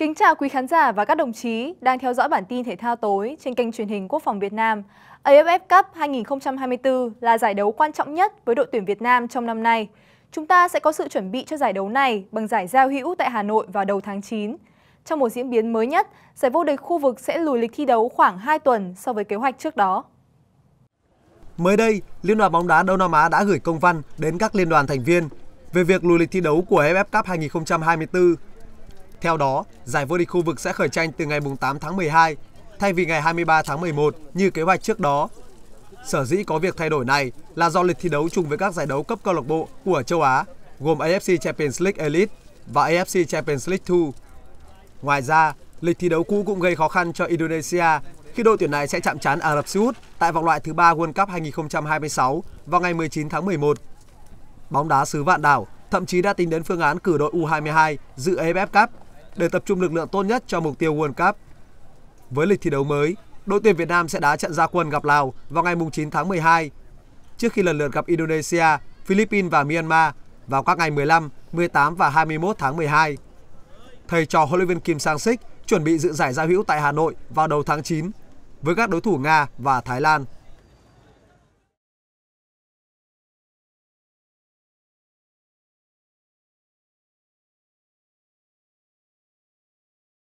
Kính chào quý khán giả và các đồng chí đang theo dõi bản tin thể thao tối trên kênh truyền hình Quốc phòng Việt Nam. AFF Cup 2024 là giải đấu quan trọng nhất với đội tuyển Việt Nam trong năm nay. Chúng ta sẽ có sự chuẩn bị cho giải đấu này bằng giải giao hữu tại Hà Nội vào đầu tháng 9. Trong một diễn biến mới nhất, giải vô địch khu vực sẽ lùi lịch thi đấu khoảng 2 tuần so với kế hoạch trước đó. Mới đây, Liên đoàn bóng đá Đông Nam Á đã gửi công văn đến các liên đoàn thành viên về việc lùi lịch thi đấu của AFF Cup 2024 theo đó, giải vô địch khu vực sẽ khởi tranh từ ngày 8 tháng 12 thay vì ngày 23 tháng 11 như kế hoạch trước đó. Sở dĩ có việc thay đổi này là do lịch thi đấu chung với các giải đấu cấp câu lạc bộ của châu Á gồm AFC Champions League Elite và AFC Champions League 2. Ngoài ra, lịch thi đấu cũ cũng gây khó khăn cho Indonesia khi đội tuyển này sẽ chạm trán Ả Rập Xê Út tại vòng loại thứ 3 World Cup 2026 vào ngày 19 tháng 11. Bóng đá xứ vạn đảo thậm chí đã tính đến phương án cử đội U22 dự AFF Cup để tập trung lực lượng tốt nhất cho mục tiêu World Cup. Với lịch thi đấu mới, đội tuyển Việt Nam sẽ đá trận gia quân gặp Lào vào ngày 9 tháng 12, trước khi lần lượt gặp Indonesia, Philippines và Myanmar vào các ngày 15, 18 và 21 tháng 12. Thầy trò huấn luyện viên Kim Sang Sik chuẩn bị dự giải giao hữu tại Hà Nội vào đầu tháng 9 với các đối thủ Nga và Thái Lan.